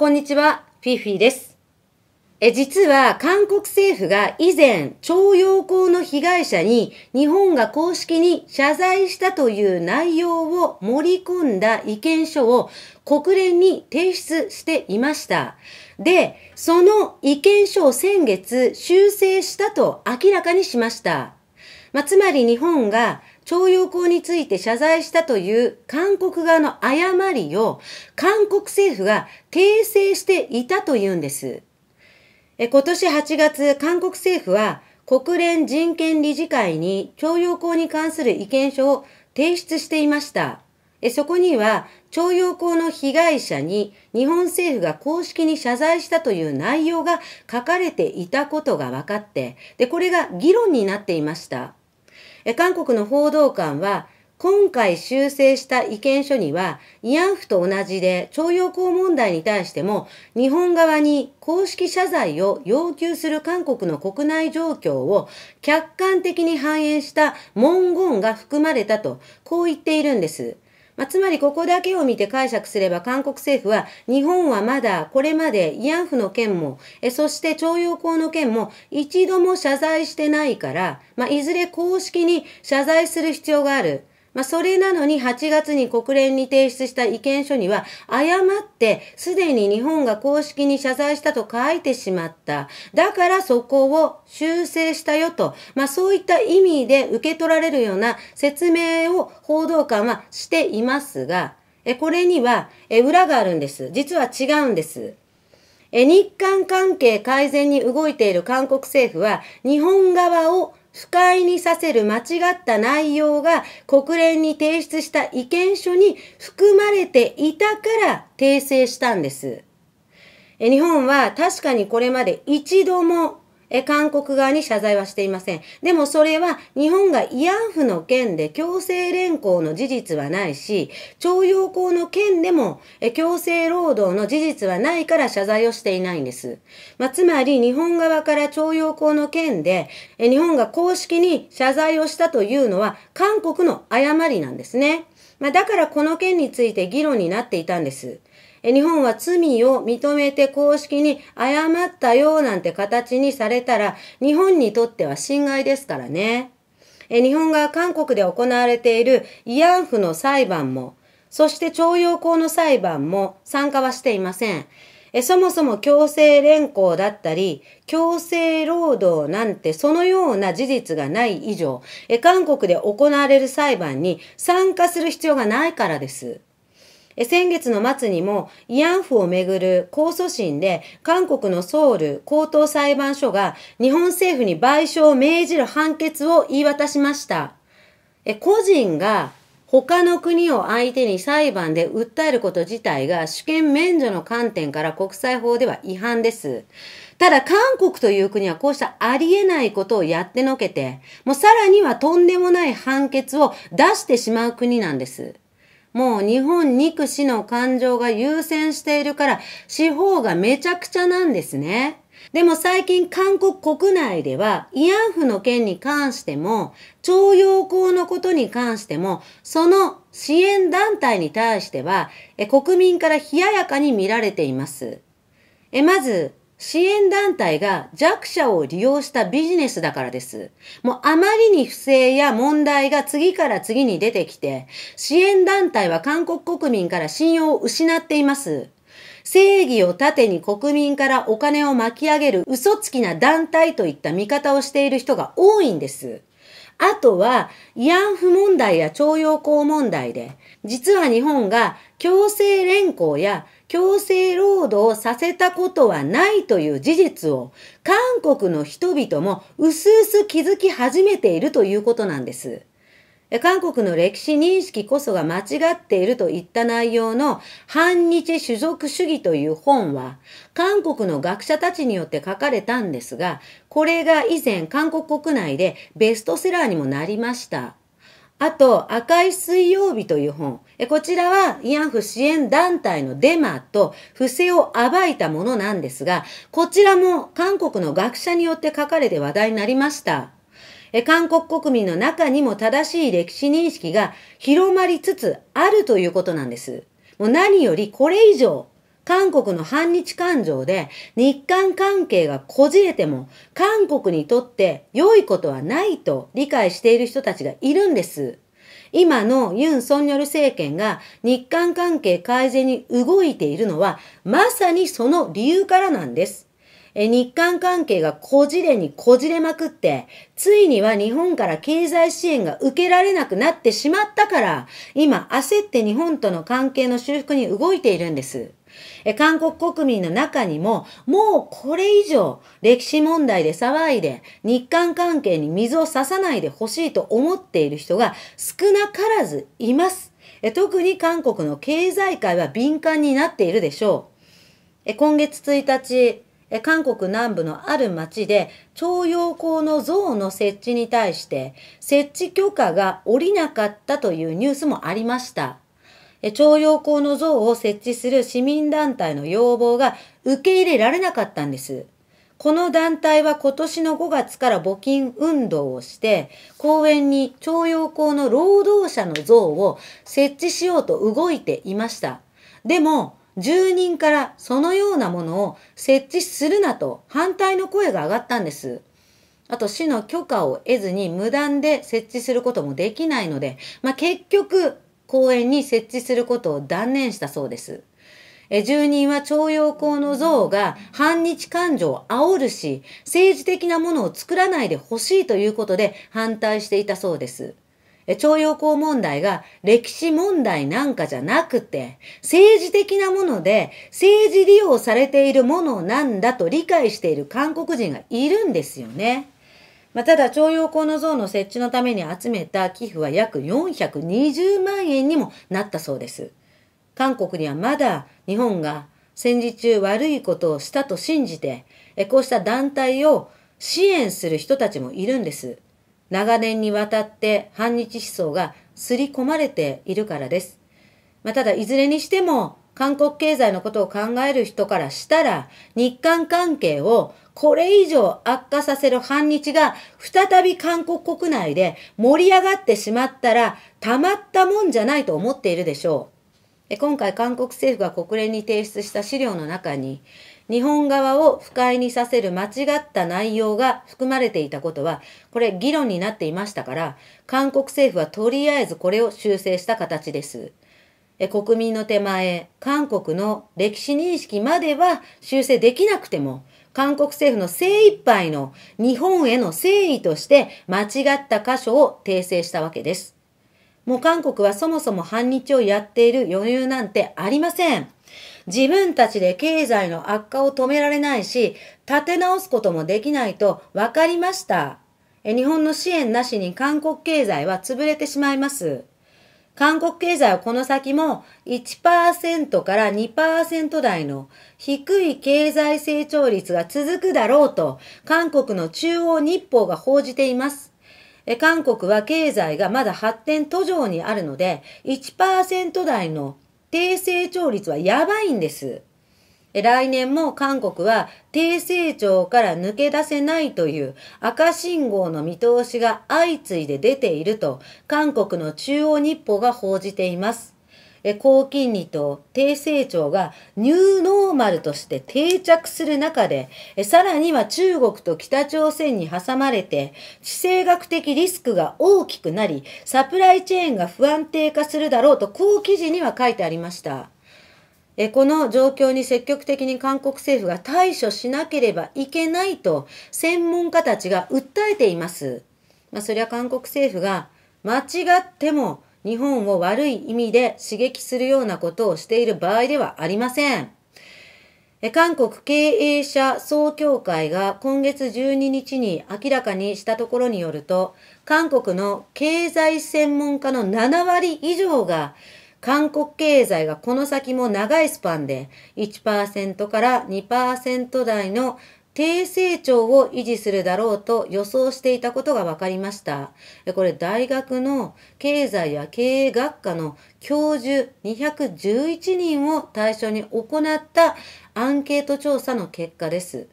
こんにちは、フィフィです。え、実は韓国政府が以前、徴用工の被害者に日本が公式に謝罪したという内容を盛り込んだ意見書を国連に提出していました。で、その意見書を先月修正したと明らかにしました。まあ、つまり日本が徴用工について謝罪したという韓国側の誤りを韓国政府が訂正していたというんです。え今年8月、韓国政府は国連人権理事会に徴用工に関する意見書を提出していました。そこには、徴用工の被害者に日本政府が公式に謝罪したという内容が書かれていたことが分かって、で、これが議論になっていました。え韓国の報道官は、今回修正した意見書には、慰安婦と同じで徴用工問題に対しても、日本側に公式謝罪を要求する韓国の国内状況を客観的に反映した文言が含まれたと、こう言っているんです。まあ、つまりここだけを見て解釈すれば韓国政府は日本はまだこれまで慰安婦の件も、えそして徴用工の件も一度も謝罪してないから、まあ、いずれ公式に謝罪する必要がある。まあ、それなのに8月に国連に提出した意見書には、誤ってすでに日本が公式に謝罪したと書いてしまった。だからそこを修正したよと、まあ、そういった意味で受け取られるような説明を報道官はしていますが、えこれにはえ裏があるんです。実は違うんです。え日韓関係改善に動いている韓国政府は、日本側を不快にさせる間違った内容が国連に提出した意見書に含まれていたから訂正したんです。日本は確かにこれまで一度もえ韓国側に謝罪はしていません。でもそれは日本が慰安婦の件で強制連行の事実はないし、徴用工の件でもえ強制労働の事実はないから謝罪をしていないんです。まあ、つまり日本側から徴用工の件でえ日本が公式に謝罪をしたというのは韓国の誤りなんですね。まあ、だからこの件について議論になっていたんです。日本は罪を認めて公式に誤ったよなんて形にされたら、日本にとっては侵害ですからね。日本が韓国で行われている慰安婦の裁判も、そして徴用工の裁判も参加はしていません。そもそも強制連行だったり、強制労働なんてそのような事実がない以上、韓国で行われる裁判に参加する必要がないからです。先月の末にも慰安婦をめぐる控訴審で韓国のソウル高等裁判所が日本政府に賠償を命じる判決を言い渡しました。個人が他の国を相手に裁判で訴えること自体が主権免除の観点から国際法では違反です。ただ韓国という国はこうしたありえないことをやってのけて、もうさらにはとんでもない判決を出してしまう国なんです。もう日本憎しの感情が優先しているから、司法がめちゃくちゃなんですね。でも最近韓国国内では慰安婦の件に関しても、徴用工のことに関しても、その支援団体に対しては、国民から冷ややかに見られています。えまず、支援団体が弱者を利用したビジネスだからです。もうあまりに不正や問題が次から次に出てきて、支援団体は韓国国民から信用を失っています。正義を盾に国民からお金を巻き上げる嘘つきな団体といった見方をしている人が多いんです。あとは慰安婦問題や徴用工問題で、実は日本が強制連行や強制労働をさせたことはないという事実を韓国の人々も薄々気づき始めているということなんです。韓国の歴史認識こそが間違っているといった内容の反日種族主義という本は、韓国の学者たちによって書かれたんですが、これが以前韓国国内でベストセラーにもなりました。あと、赤い水曜日という本。こちらは慰安婦支援団体のデマと不正を暴いたものなんですが、こちらも韓国の学者によって書かれて話題になりました。韓国国民の中にも正しい歴史認識が広まりつつあるということなんです。もう何よりこれ以上、韓国の反日感情で日韓関係がこじれても韓国にとって良いことはないと理解している人たちがいるんです。今のユン・ソンニョル政権が日韓関係改善に動いているのはまさにその理由からなんです。え日韓関係がこじれにこじれまくって、ついには日本から経済支援が受けられなくなってしまったから、今焦って日本との関係の修復に動いているんです。え韓国国民の中にも、もうこれ以上歴史問題で騒いで日韓関係に水を差さないでほしいと思っている人が少なからずいます。え特に韓国の経済界は敏感になっているでしょう。え今月1日、え韓国南部のある町で徴用工の像の設置に対して設置許可が下りなかったというニュースもありました。徴用工の像を設置する市民団体の要望が受け入れられなかったんです。この団体は今年の5月から募金運動をして、公園に徴用工の労働者の像を設置しようと動いていました。でも、住人からそのようなものを設置するなと反対の声が上がったんです。あと市の許可を得ずに無断で設置することもできないので、まあ、結局公園に設置することを断念したそうです。え住人は徴用工の像が反日感情を煽るし、政治的なものを作らないでほしいということで反対していたそうです。徴用工問題が歴史問題なんかじゃなくて、政治的なもので政治利用されているものなんだと理解している韓国人がいるんですよね。まあ、ただ、徴用工の像の設置のために集めた寄付は約420万円にもなったそうです。韓国にはまだ日本が戦時中悪いことをしたと信じて、こうした団体を支援する人たちもいるんです。長年にわたって反日思想が刷り込まれているからです。まあ、ただ、いずれにしても、韓国経済のことを考える人からしたら、日韓関係をこれ以上悪化させる反日が再び韓国国内で盛り上がってしまったら、たまったもんじゃないと思っているでしょう。今回韓国政府が国連に提出した資料の中に、日本側を不快にさせる間違った内容が含まれていたことは、これ議論になっていましたから、韓国政府はとりあえずこれを修正した形です。国民の手前、韓国の歴史認識までは修正できなくても、韓国政府の精一杯の日本への誠意として間違った箇所を訂正したわけです。もう韓国はそもそも反日をやっている余裕なんてありません。自分たちで経済の悪化を止められないし、立て直すこともできないと分かりました。日本の支援なしに韓国経済は潰れてしまいます。韓国経済はこの先も1%から2%台の低い経済成長率が続くだろうと韓国の中央日報が報じています。韓国は経済がまだ発展途上にあるので1%台の低成長率はやばいんです。来年も韓国は低成長から抜け出せないという赤信号の見通しが相次いで出ていると韓国の中央日報が報じています。え高金利と低成長がニューノーマルとして定着する中で、えさらには中国と北朝鮮に挟まれて、地政学的リスクが大きくなり、サプライチェーンが不安定化するだろうと、こう記事には書いてありました。えこの状況に積極的に韓国政府が対処しなければいけないと専門家たちが訴えています。まあ、それは韓国政府が間違っても日本を悪い意味で刺激するようなことをしている場合ではありません。韓国経営者総協会が今月12日に明らかにしたところによると、韓国の経済専門家の7割以上が、韓国経済がこの先も長いスパンで1%から2%台の低成長を維持するだろうと予想していたことが分かりました。これ大学の経済や経営学科の教授211人を対象に行ったアンケート調査の結果です。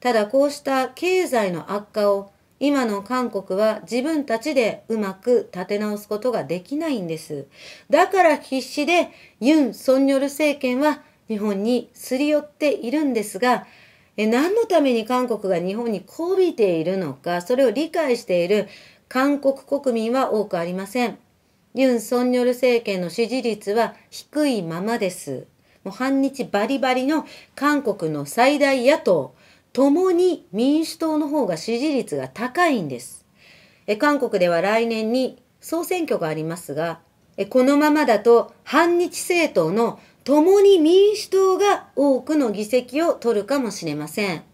ただこうした経済の悪化を今の韓国は自分たちでうまく立て直すことができないんです。だから必死でユン・ソンニョル政権は日本にすり寄っているんですが、え何のために韓国が日本に媚びているのか、それを理解している韓国国民は多くありません。ユン・ソンニョル政権の支持率は低いままです。もう反日バリバリの韓国の最大野党、共に民主党の方が支持率が高いんです。え韓国では来年に総選挙がありますが、えこのままだと反日政党の共に民主党が多くの議席を取るかもしれません。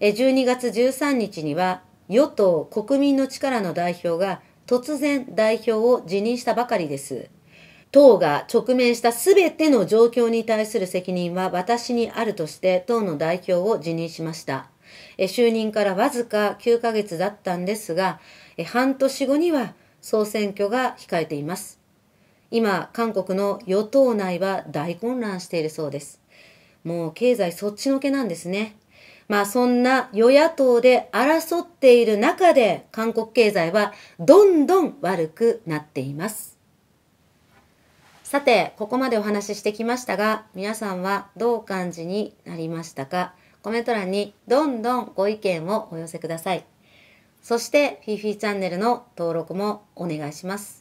12月13日には与党国民の力の代表が突然代表を辞任したばかりです。党が直面した全ての状況に対する責任は私にあるとして党の代表を辞任しました。就任からわずか9ヶ月だったんですが、半年後には総選挙が控えています。今、韓国の与党内は大混乱しているそうです。もう経済そっちのけなんですね。まあそんな与野党で争っている中で韓国経済はどんどん悪くなっています。さて、ここまでお話ししてきましたが、皆さんはどう感じになりましたかコメント欄にどんどんご意見をお寄せください。そして、フィフィチャンネルの登録もお願いします。